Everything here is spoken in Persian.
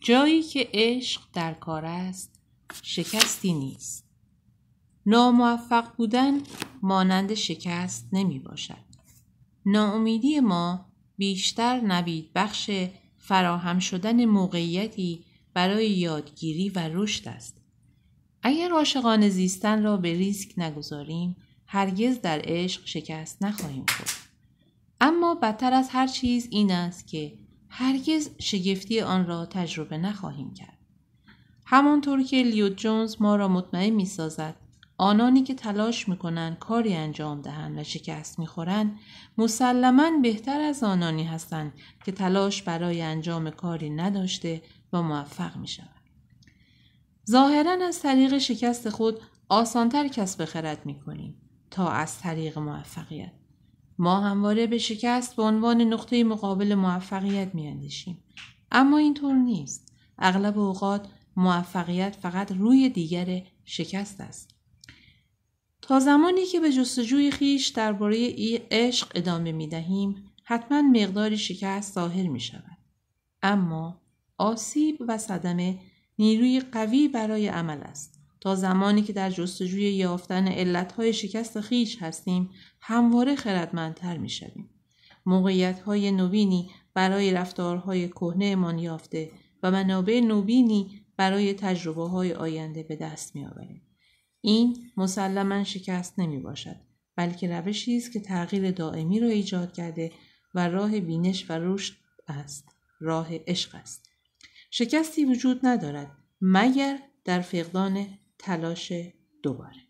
جایی که عشق در کار است شکستی نیست ناموفق بودن مانند شکست نمی باشد ناامیدی ما بیشتر نوید بخش فراهم شدن موقعیتی برای یادگیری و رشد است اگر عاشقان زیستن را به ریسک نگذاریم هرگز در عشق شکست نخواهیم خورد اما بدتر از هر چیز این است که هرگز شگفتی آن را تجربه نخواهیم کرد. همانطور که لیوت جونز ما را مطمئن می سازد آنانی که تلاش می کاری انجام دهند و شکست می خورند مسلما بهتر از آنانی هستند که تلاش برای انجام کاری نداشته و موفق می شود. ظاهرا از طریق شکست خود آسانتر کسب خرد می کنیم تا از طریق موفقیت. ما همواره به شکست به عنوان نقطه مقابل موفقیت میاندیشیم اما اینطور نیست اغلب اوقات موفقیت فقط روی دیگر شکست است تا زمانی که به جستجوی خیش درباره عشق ادامه می دهیم حتما مقداری شکست ظاهر می شود اما آسیب و صدمه نیروی قوی برای عمل است تا زمانی که در جستجوی یافتن علتهای شکست خیش هستیم همواره خردمندتر میشویم های نوینی برای رفتارهای کهنهمان یافته و منابع نوینی برای تجربه های آینده به دست آوریم. این مسلما شکست نمی باشد بلکه روشی است که تغییر دائمی را ایجاد کرده و راه بینش و رشد است راه عشق است شکستی وجود ندارد مگر در فقدان تلاش دوباره